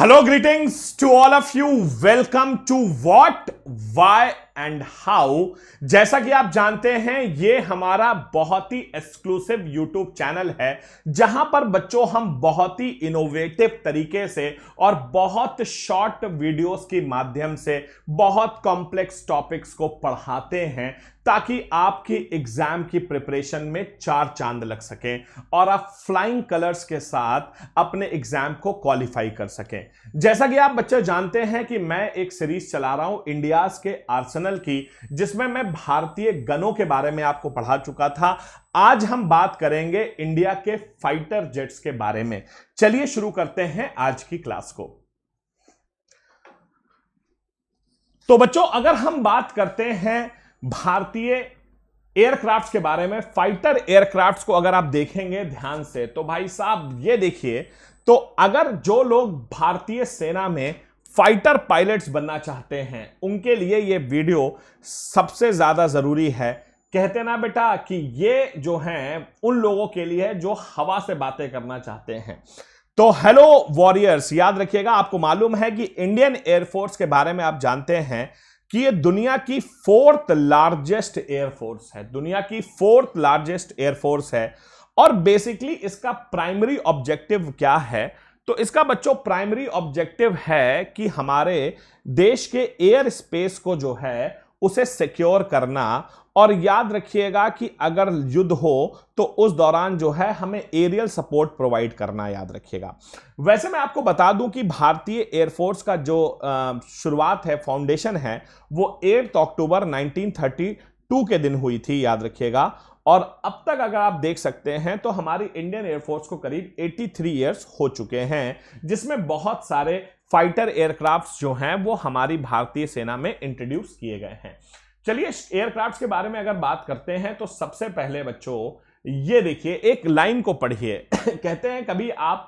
Hello, greetings to all of you. Welcome to What, Why and how जैसा कि आप जानते हैं ये हमारा बहुत ही एक्सक्लूसिव यूट्यूब चैनल है जहां पर बच्चों हम बहुत ही इनोवेटिव तरीके से और बहुत शॉर्ट वीडियोस के माध्यम से बहुत कॉम्प्लेक्स टॉपिक्स को पढ़ाते हैं ताकि आपकी एग्जाम की प्रिपरेशन में चार चांद लग सकें और आप फ्लाइंग कलर्स के साथ अपने एग्जाम को क्वालिफाई कर सकें जैसा कि आप बच्चे जानते हैं कि मैं एक सीरीज चला रहा हूं इंडियाज के आर्सनल चैनल की जिसमें मैं भारतीय गनों के बारे में आपको पढ़ा चुका था आज हम बात करेंगे इंडिया के फाइटर जेट्स के बारे में चलिए शुरू करते हैं आज की क्लास को तो बच्चों अगर हम बात करते हैं भारतीय एयरक्राफ्ट के बारे में फाइटर एयरक्राफ्ट को अगर आप देखेंगे ध्यान से तो भाई साहब ये देखिए तो अगर जो लोग भारतीय सेना में फाइटर पायलट्स बनना चाहते हैं उनके लिए ये वीडियो सबसे ज़्यादा ज़रूरी है कहते ना बेटा कि ये जो हैं उन लोगों के लिए है जो हवा से बातें करना चाहते हैं तो हेलो वॉरियर्स याद रखिएगा आपको मालूम है कि इंडियन एयरफोर्स के बारे में आप जानते हैं कि ये दुनिया की फोर्थ लार्जेस्ट एयरफोर्स है दुनिया की फोर्थ लार्जेस्ट एयरफोर्स है और बेसिकली इसका प्राइमरी ऑब्जेक्टिव क्या है तो इसका बच्चों प्राइमरी ऑब्जेक्टिव है कि हमारे देश के एयर स्पेस को जो है उसे सिक्योर करना और याद रखिएगा कि अगर युद्ध हो तो उस दौरान जो है हमें एरियल सपोर्ट प्रोवाइड करना याद रखिएगा वैसे मैं आपको बता दूं कि भारतीय एयरफोर्स का जो शुरुआत है फाउंडेशन है वो एट अक्टूबर 1932 के दिन हुई थी याद रखिएगा और अब तक अगर आप देख सकते हैं तो हमारी इंडियन एयरफोर्स को करीब 83 इयर्स हो चुके हैं जिसमें बहुत सारे फाइटर एयरक्राफ्ट जो हैं वो हमारी भारतीय सेना में इंट्रोड्यूस किए गए हैं चलिए एयरक्राफ्ट के बारे में अगर बात करते हैं तो सबसे पहले बच्चों ये देखिए एक लाइन को पढ़िए कहते हैं कभी आप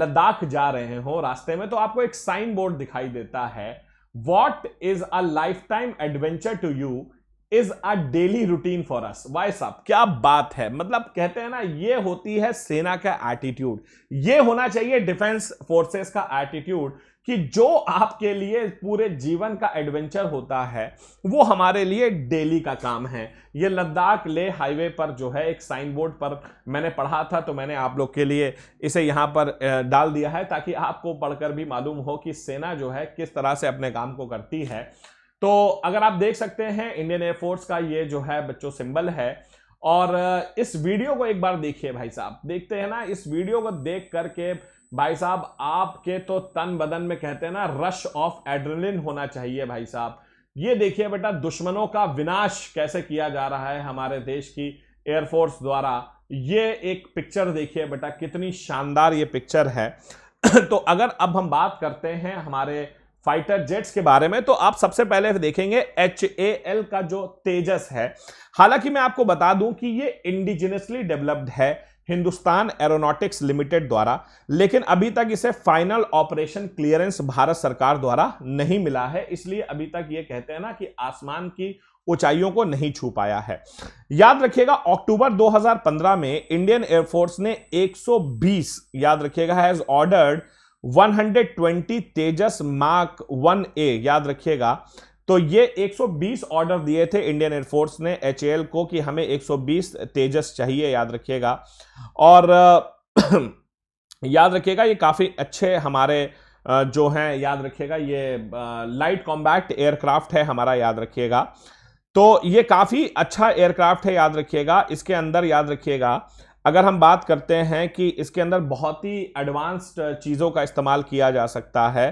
लद्दाख जा रहे हो रास्ते में तो आपको एक साइन बोर्ड दिखाई देता है what is a lifetime adventure to you is a daily routine for us why साहब क्या बात है मतलब कहते हैं ना ये होती है सेना का एटीट्यूड ये होना चाहिए डिफेंस फोर्सेस का एटीट्यूड कि जो आपके लिए पूरे जीवन का एडवेंचर होता है वो हमारे लिए डेली का काम है ये लद्दाख ले हाईवे पर जो है एक साइन बोर्ड पर मैंने पढ़ा था तो मैंने आप लोग के लिए इसे यहाँ पर डाल दिया है ताकि आपको पढ़कर भी मालूम हो कि सेना जो है किस तरह से अपने काम को करती है तो अगर आप देख सकते हैं इंडियन एयरफोर्स का ये जो है बच्चों सिंबल है और इस वीडियो को एक बार देखिए भाई साहब देखते हैं ना इस वीडियो को देख करके भाई साहब आपके तो तन बदन में कहते हैं ना रश ऑफ एड्रेलिन होना चाहिए भाई साहब ये देखिए बेटा दुश्मनों का विनाश कैसे किया जा रहा है हमारे देश की एयरफोर्स द्वारा ये एक पिक्चर देखिए बेटा कितनी शानदार ये पिक्चर है तो अगर अब हम बात करते हैं हमारे फाइटर जेट्स के बारे में तो आप सबसे पहले देखेंगे एच ए एल का जो तेजस है हालांकि मैं आपको बता दूं कि ये इंडिजिनसली डेवलप्ड है हिंदुस्तान एरोनॉटिक्स लिमिटेड द्वारा लेकिन अभी तक इसे फाइनल ऑपरेशन क्लियरेंस भारत सरकार द्वारा नहीं मिला है इसलिए अभी तक ये कहते हैं ना कि आसमान की ऊंचाइयों को नहीं छू पाया है याद रखिएगा अक्टूबर 2015 में इंडियन एयरफोर्स ने 120 याद रखिएगा has ordered 120 Tejas mark 1A याद रखिएगा तो ये 120 ऑर्डर दिए थे इंडियन एयरफोर्स ने एच को कि हमें 120 तेजस चाहिए याद रखिएगा और याद रखिएगा ये काफ़ी अच्छे हमारे जो हैं याद रखिएगा ये लाइट कॉम्बैक्ट एयरक्राफ्ट है हमारा याद रखिएगा तो ये काफ़ी अच्छा एयरक्राफ्ट है याद रखिएगा इसके अंदर याद रखिएगा अगर हम बात करते हैं कि इसके अंदर बहुत ही एडवांस्ड चीज़ों का इस्तेमाल किया जा सकता है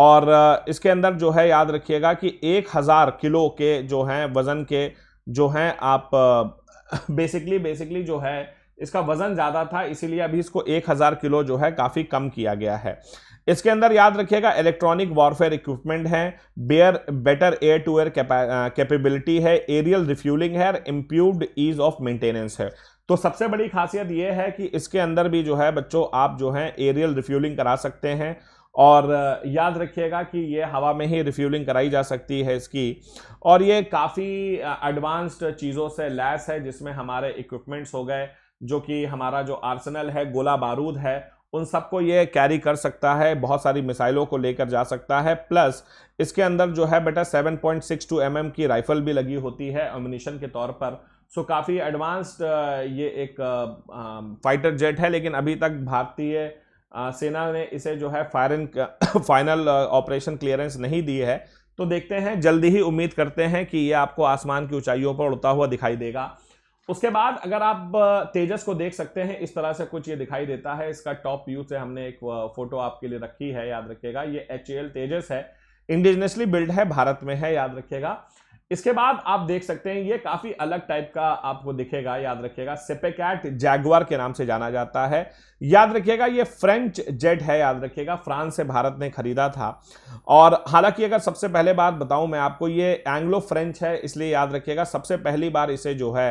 और इसके अंदर जो है याद रखिएगा कि एक हज़ार किलो के जो हैं वज़न के जो हैं आप बेसिकली बेसिकली जो है इसका वज़न ज़्यादा था इसीलिए अभी इसको एक हज़ार किलो जो है काफ़ी कम किया गया है इसके अंदर याद रखिएगा इलेक्ट्रॉनिक वॉरफेयर इक्विपमेंट है bare better air to air capability है एरियल रिफ्यूलिंग है और इम्प्रूव्ड ईज ऑफ मेंटेनेंस है तो सबसे बड़ी खासियत यह है कि इसके अंदर भी जो है बच्चों आप जो है एरियल रिफ्यूलिंग करा सकते हैं और याद रखिएगा कि ये हवा में ही रिफ्यूलिंग कराई जा सकती है इसकी और ये काफ़ी एडवांस्ड चीज़ों से लैस है जिसमें हमारे इक्विपमेंट्स हो गए जो कि हमारा जो आर्सेनल है गोला बारूद है उन सबको ये कैरी कर सकता है बहुत सारी मिसाइलों को लेकर जा सकता है प्लस इसके अंदर जो है बेटा 7.62 पॉइंट mm की राइफल भी लगी होती है अम्यूनिशन के तौर पर सो काफ़ी एडवांस्ड ये एक फाइटर uh, जेट um, है लेकिन अभी तक भारतीय uh, सेना ने इसे जो है फायर फाइनल ऑपरेशन क्लियरेंस नहीं दी है तो देखते हैं जल्दी ही उम्मीद करते हैं कि ये आपको आसमान की ऊंचाइयों पर उड़ता हुआ दिखाई देगा उसके बाद अगर आप uh, तेजस को देख सकते हैं इस तरह से कुछ ये दिखाई देता है इसका टॉप व्यू से हमने एक फोटो आपके लिए रखी है याद रखिएगा ये एच तेजस है इंडिजनसली बिल्ड है भारत में है याद रखिएगा इसके बाद आप देख सकते हैं ये काफी अलग टाइप का आपको दिखेगा याद रखिएगा सेपेकैट जैगुआर के नाम से जाना जाता है याद रखिएगा ये फ्रेंच जेट है याद रखिएगा फ्रांस से भारत ने खरीदा था और हालांकि अगर सबसे पहले बात बताऊं मैं आपको ये एंग्लो फ्रेंच है इसलिए याद रखिएगा सबसे पहली बार इसे जो है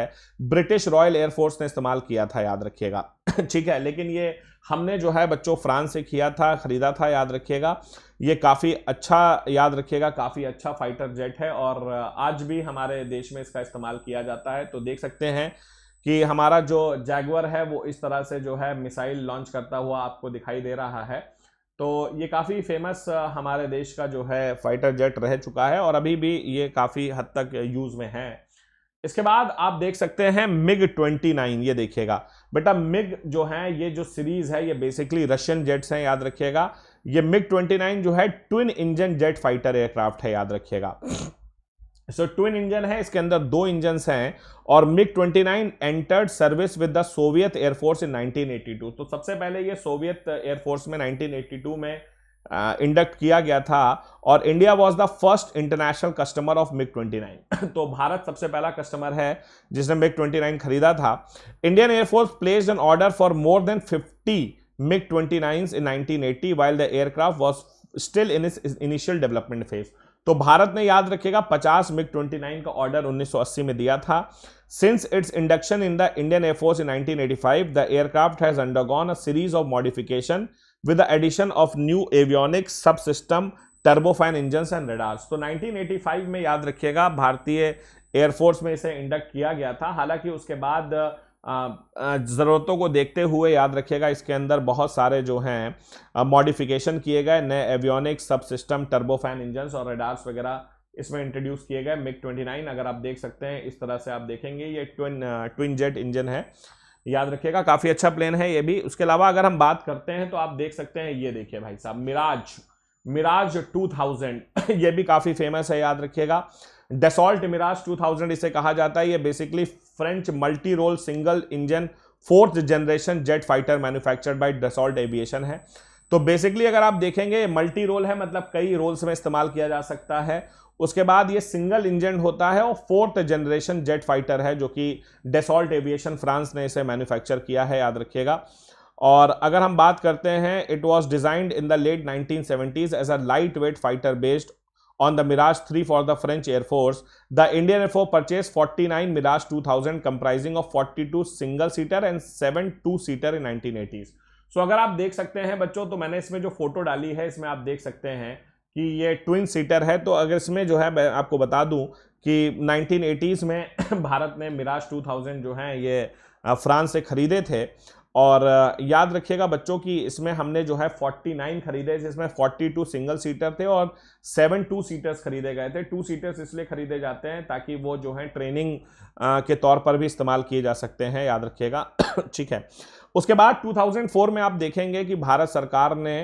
ब्रिटिश रॉयल एयरफोर्स ने इस्तेमाल किया था याद रखिएगा ठीक है लेकिन ये हमने जो है बच्चों फ्रांस से किया था ख़रीदा था याद रखिएगा ये काफ़ी अच्छा याद रखिएगा काफ़ी अच्छा फाइटर जेट है और आज भी हमारे देश में इसका इस्तेमाल किया जाता है तो देख सकते हैं कि हमारा जो जैगवर है वो इस तरह से जो है मिसाइल लॉन्च करता हुआ आपको दिखाई दे रहा है तो ये काफ़ी फेमस हमारे देश का जो है फाइटर जेट रह चुका है और अभी भी ये काफ़ी हद तक यूज़ में है इसके बाद आप देख सकते हैं मिग 29 ये देखिएगा बेटा मिग जो है ये जो सीरीज है ये बेसिकली रशियन जेट्स हैं याद रखिएगा ये मिग 29 जो है twin engine jet fighter aircraft है याद रखिएगा सो ट्विन इंजन है इसके अंदर दो इंजन हैं और MiG 29 entered service with the Soviet air force in 1982 तो सबसे पहले ये सोवियत एयरफोर्स में 1982 में इंडक्ट किया गया था और India was the first international customer of MiG 29 तो भारत सबसे पहला कस्टमर है जिसने मिग 29 खरीदा था Indian air force place an order for more than 50 MiG 29 in 1980 while the aircraft was still in initial development phase तो भारत ने याद रखेगा 50 मिग 29 का ऑर्डर 1980 में दिया था since its induction in the Indian air force in 1985 the aircraft has undergone a series of modification the addition of new avionic sub system turbofan engine and radars तो 1985 में याद रखिएगा भारतीय एयरफोर्स में इसे इंडक्ट किया गया था हालांकि उसके बाद ज़रूरतों को देखते हुए याद रखिएगा इसके अंदर बहुत सारे जो हैं मॉडिफिकेशन किए गए नए avionic sub system turbofan engine और रेडार्स वगैरह इसमें इंट्रोड्यूस किए गए ट्वेंटी 29 अगर आप देख सकते हैं इस तरह से आप देखेंगे ये ट्विन ट्विन जेट इंजन है याद रखिएगा काफ़ी अच्छा प्लेन है ये भी उसके अलावा अगर हम बात करते हैं तो आप देख सकते हैं ये देखिए भाई साहब मिराज मिराज 2000 ये भी काफ़ी फेमस है याद रखिएगा डेसॉल्ट मिराज 2000 इसे कहा जाता है ये basically French multi role single engine fourth generation jet fighter manufactured by Dassault Aviation है तो बेसिकली अगर आप देखेंगे मल्टी रोल है मतलब कई रोल्स में इस्तेमाल किया जा सकता है उसके बाद ये सिंगल इंजन होता है और फोर्थ जनरेशन जेट फाइटर है जो कि डेसॉल्ट एविएशन फ्रांस ने इसे मैन्युफैक्चर किया है याद रखिएगा और अगर हम बात करते हैं it was designed in the late 1970s as a lightweight fighter based on the Mirage three for the French air force the Indian air force purchase Force purchased 49 Mirage of forty of 42 single seater and 7 two seater in 1980s. So अगर आप देख सकते हैं बच्चों तो मैंने इसमें जो फोटो डाली है इसमें आप देख सकते हैं कि ये ट्विन सीटर है तो अगर इसमें जो है मैं आपको बता दूं कि 1980s में भारत ने मिराज 2000 जो हैं ये फ्रांस से ख़रीदे थे और याद रखिएगा बच्चों कि इसमें हमने जो है 49 खरीदे जिसमें 42 सिंगल सीटर थे और सेवन टू सीटर्स खरीदे गए थे टू सीटर्स इसलिए खरीदे जाते हैं ताकि वो जो है ट्रेनिंग के तौर पर भी इस्तेमाल किए जा सकते हैं याद रखिएगा ठीक है उसके बाद 2004 में आप देखेंगे कि भारत सरकार ने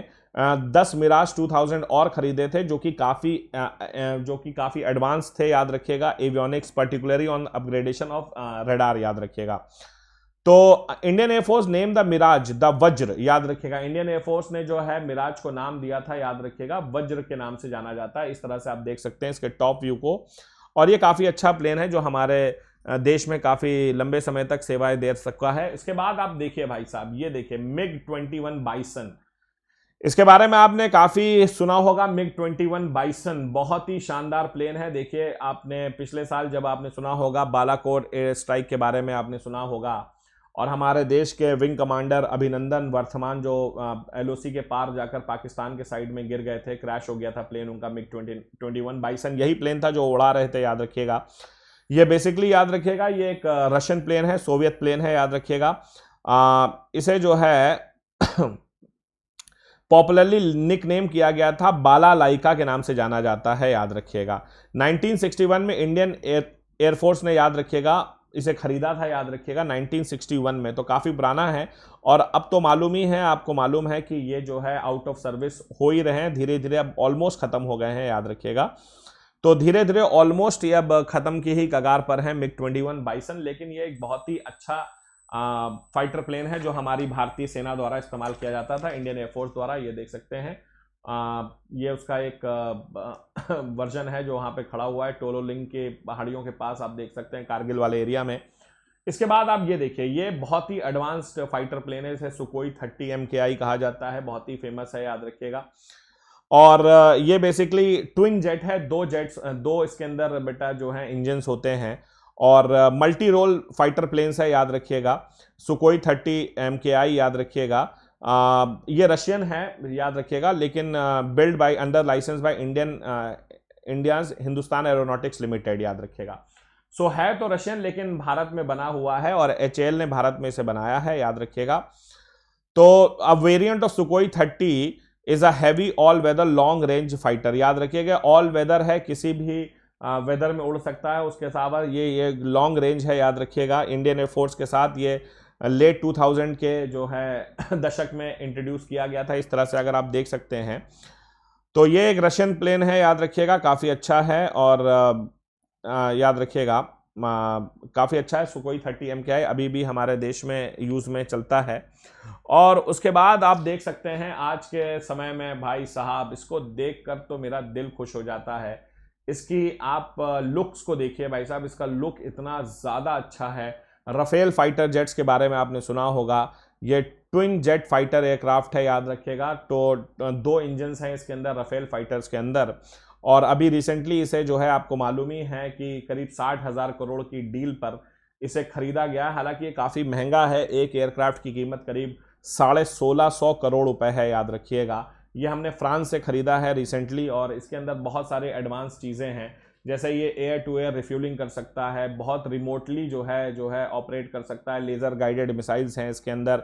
दस मिराज 2000 और ख़रीदे थे जो कि काफ़ी जो कि काफ़ी एडवांस थे याद रखिएगा avionics particularly on upgradation of radar याद रखिएगा तो Indian air force name the Mirage the Vajra याद रखिएगा इंडियन एयरफोर्स ने जो है मिराज को नाम दिया था याद रखिएगा वज्र के नाम से जाना जाता है इस तरह से आप देख सकते हैं इसके टॉप व्यू को और ये काफ़ी अच्छा प्लेन है जो हमारे देश में काफ़ी लंबे समय तक सेवाएं दे सकता है इसके बाद आप देखिए भाई साहब ये देखिए मिग ट्वेंटी वन बाइसन इसके बारे में आपने काफ़ी सुना होगा मिग ट्वेंटी वन बाइसन बहुत ही शानदार प्लेन है देखिए आपने पिछले साल जब आपने सुना होगा बालाकोट एयर स्ट्राइक के बारे में आपने सुना होगा और हमारे देश के विंग कमांडर अभिनंदन वर्तमान जो एल के पार जाकर पाकिस्तान के साइड में गिर गए थे क्रैश हो गया था प्लेन उनका MiG twenty twenty one Bison यही प्लेन था जो उड़ा रहे थे याद रखिएगा ये बेसिकली याद रखिएगा ये एक रशियन प्लेन है सोवियत प्लेन है याद रखिएगा इसे जो है पॉपुलरली निक नेम किया गया था बाला लाइका के नाम से जाना जाता है याद रखिएगा 1961 में इंडियन एयरफोर्स ने याद रखिएगा इसे खरीदा था याद रखिएगा 1961 में तो काफ़ी पुराना है और अब तो मालूम ही है आपको मालूम है कि ये जो है आउट ऑफ सर्विस हो ही रहे हैं धीरे धीरे अब ऑलमोस्ट ख़त्म हो गए हैं याद रखिएगा तो धीरे धीरे ऑलमोस्ट ये अब खत्म की ही कगार पर है मिग ट्वेंटी वन बाइसन लेकिन ये एक बहुत ही अच्छा आ, फाइटर प्लेन है जो हमारी भारतीय सेना द्वारा इस्तेमाल किया जाता था इंडियन एयरफोर्स द्वारा ये देख सकते हैं आ, ये उसका एक आ, वर्जन है जो वहाँ पे खड़ा हुआ है टोलोलिंग के पहाड़ियों के पास आप देख सकते हैं कारगिल वाले एरिया में इसके बाद आप ये देखिए ये बहुत ही एडवांस्ड फाइटर प्लेन है सुकोई थर्टी एम कहा जाता है बहुत ही फेमस है याद रखिएगा और ये बेसिकली ट्विन जेट है दो जेट्स दो इसके अंदर बेटा जो है इंजन्स होते हैं और मल्टी रोल फाइटर प्लेन्स है याद रखिएगा सुकोई थर्टी एम के आई याद रखिएगा ये रशियन है याद रखिएगा लेकिन build by under licence by Indian India's Hindustan Aeronautics Limited याद रखिएगा सो so, है तो रशियन लेकिन भारत में बना हुआ है और एच ने भारत में इसे बनाया है याद रखिएगा तो अब variant of Sukhoi thirty is a heavy all weather long range fighter याद रखिएगा ऑल वेदर है किसी भी वेदर में उड़ सकता है उसके अलावा ये ये लॉन्ग रेंज है याद रखिएगा इंडियन एयरफोर्स के साथ ये लेट 2000 के जो है दशक में इंट्रोड्यूस किया गया था इस तरह से अगर आप देख सकते हैं तो ये एक रशियन प्लेन है याद रखिएगा काफ़ी अच्छा है और आ, याद रखिएगा काफ़ी अच्छा है सुकोई थर्टी एम अभी भी हमारे देश में यूज़ में चलता है और उसके बाद आप देख सकते हैं आज के समय में भाई साहब इसको देख कर तो मेरा दिल खुश हो जाता है इसकी आप लुक्स को देखिए भाई साहब इसका लुक इतना ज़्यादा अच्छा है रफेल फाइटर जेट्स के बारे में आपने सुना होगा ये ट्विन जेट फाइटर एयरक्राफ्ट है याद रखिएगा तो दो इंजन्स हैं इसके अंदर रफेल फाइटर्स के अंदर और अभी रिसेंटली इसे जो है आपको मालूम ही है कि करीब साठ हज़ार करोड़ की डील पर इसे खरीदा गया हालांकि ये काफ़ी महंगा है एक एयरक्राफ्ट की कीमत करीब साढ़े सोलह सौ करोड़ रुपए है याद रखिएगा ये हमने फ्रांस से ख़रीदा है रिसेंटली और इसके अंदर बहुत सारे एडवांस चीज़ें हैं जैसे ये एयर टू एयर रिफ्यूलिंग कर सकता है बहुत रिमोटली जो है जो है ऑपरेट कर सकता है लेज़र गाइडेड मिसाइल्स हैं इसके अंदर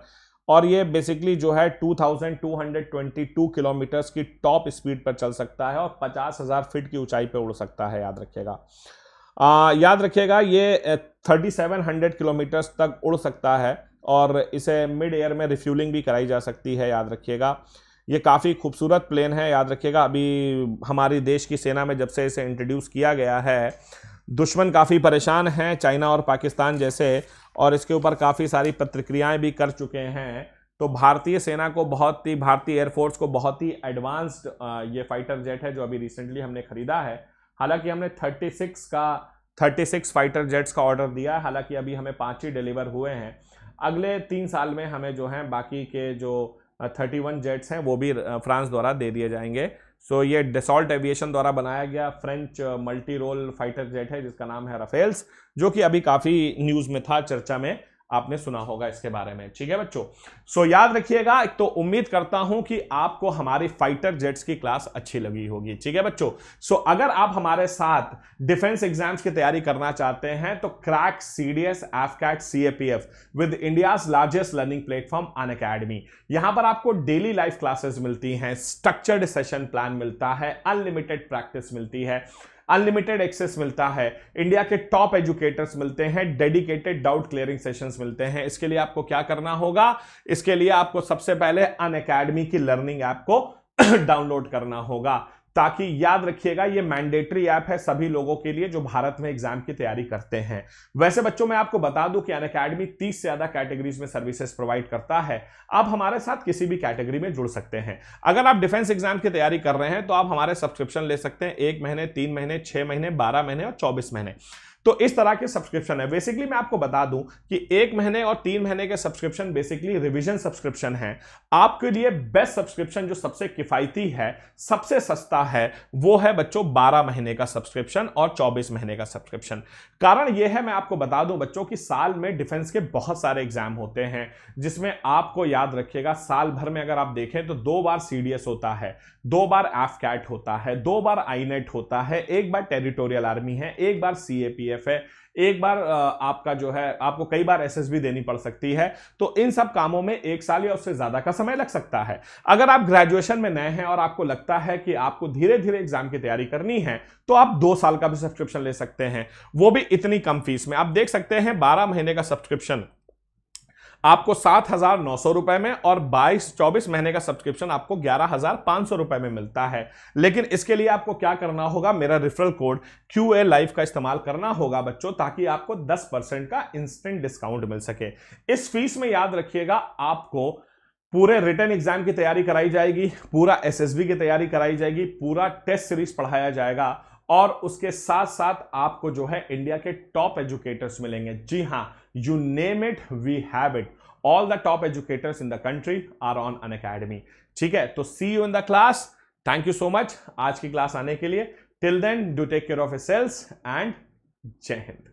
और ये बेसिकली जो है 2222 किलोमीटर्स की टॉप स्पीड पर चल सकता है और 50,000 फीट की ऊंचाई पर उड़ सकता है याद रखिएगा याद रखिएगा ये 3700 किलोमीटर्स तक उड़ सकता है और इसे मिड एयर में रिफ्यूलिंग भी कराई जा सकती है याद रखिएगा ये काफ़ी खूबसूरत प्लेन है याद रखिएगा अभी हमारी देश की सेना में जब से इसे इंट्रोड्यूस किया गया है दुश्मन काफ़ी परेशान हैं चाइना और पाकिस्तान जैसे और इसके ऊपर काफ़ी सारी प्रतिक्रियाएं भी कर चुके हैं तो भारतीय सेना को बहुत ही भारतीय एयरफोर्स को बहुत ही एडवांस्ड ये फाइटर जेट है जो अभी रिसेंटली हमने खरीदा है हालांकि हमने 36 का 36 फाइटर जेट्स का ऑर्डर दिया है हालांकि अभी हमें पाँच ही डिलीवर हुए हैं अगले तीन साल में हमें जो हैं बाकी के जो थर्टी वन जेट्स हैं वो भी फ्रांस द्वारा दे दिए जाएंगे सो ये डिसॉल्ट एविएशन द्वारा बनाया गया French multi role fighter jet है जिसका नाम है रफेल्स जो कि अभी काफ़ी न्यूज़ में था चर्चा में आपने सुना होगा इसके बारे में ठीक है बच्चों सो याद रखिएगा तो उम्मीद करता हूं कि आपको हमारी फाइटर जेट्स की क्लास अच्छी लगी होगी ठीक है बच्चों सो अगर आप हमारे साथ डिफेंस एग्जाम्स की तैयारी करना चाहते हैं तो crack C D S F CAT C A P F with India largest learning platform Unacademy यहां पर आपको डेली लाइफ क्लासेस मिलती हैं स्ट्रक्चर्ड सेशन प्लान मिलता है अनलिमिटेड प्रैक्टिस मिलती है अनलिमिटेड एक्सेस मिलता है इंडिया के टॉप एजुकेटर्स मिलते हैं डेडिकेटेड डाउट क्लियरिंग सेशंस मिलते हैं इसके लिए आपको क्या करना होगा इसके लिए आपको सबसे पहले अन की लर्निंग ऐप को डाउनलोड करना होगा ताकि याद रखिएगा ये मैंडेटरी ऐप है सभी लोगों के लिए जो भारत में एग्जाम की तैयारी करते हैं वैसे बच्चों मैं आपको बता दूं कि अन अकेडमी तीस से ज्यादा कैटेगरीज में सर्विसेज प्रोवाइड करता है आप हमारे साथ किसी भी कैटेगरी में जुड़ सकते हैं अगर आप डिफेंस एग्जाम की तैयारी कर रहे हैं तो आप हमारे सब्सक्रिप्शन ले सकते हैं एक महीने तीन महीने छह महीने बारह महीने और चौबीस महीने तो इस तरह के सब्सक्रिप्शन है बेसिकली मैं आपको बता दूं कि एक महीने और तीन महीने के सब्सक्रिप्शन बेसिकली रिविजन सब्सक्रिप्शन है आपके लिए बेस्ट सब्सक्रिप्शन जो सबसे किफायती है सबसे सस्ता है वो है बच्चों बारह महीने का सब्सक्रिप्शन और चौबीस महीने का सब्सक्रिप्शन कारण यह है मैं आपको बता दूं बच्चों की साल में डिफेंस के बहुत सारे एग्जाम होते हैं जिसमें आपको याद रखिएगा साल भर में अगर आप देखें तो दो बार सीडीएस होता है दो बार एफ होता है दो बार आईनेट e होता है एक बार टेरिटोरियल आर्मी है एक बार सीएपीएस पीपीएफ है एक बार आपका जो है आपको कई बार एसएसबी देनी पड़ सकती है तो इन सब कामों में एक साल या उससे ज़्यादा का समय लग सकता है अगर आप ग्रेजुएशन में नए हैं और आपको लगता है कि आपको धीरे धीरे एग्जाम की तैयारी करनी है तो आप दो साल का भी सब्सक्रिप्शन ले सकते हैं वो भी इतनी कम फीस में आप देख सकते हैं बारह महीने का सब्सक्रिप्शन आपको सात हजार नौ सौ रुपए में और बाईस चौबीस महीने का सब्सक्रिप्शन आपको ग्यारह हजार पांच सौ रुपए में मिलता है लेकिन इसके लिए आपको क्या करना होगा मेरा referral code Q A life का इस्तेमाल करना होगा बच्चों ताकि आपको दस परसेंट का इंस्टेंट डिस्काउंट मिल सके इस फीस में याद रखिएगा आपको पूरे रिटर्न एग्जाम की तैयारी कराई जाएगी पूरा एस की तैयारी कराई जाएगी पूरा टेस्ट सीरीज पढ़ाया जाएगा और उसके साथ साथ आपको जो है इंडिया के टॉप एजुकेटर्स मिलेंगे जी हाँ you name it we have it all the top educators in the country are on Unacademy ठीक है तो see you in the class thank you so much आज की क्लास आने के लिए till then do take care of yourselves and Jai Hind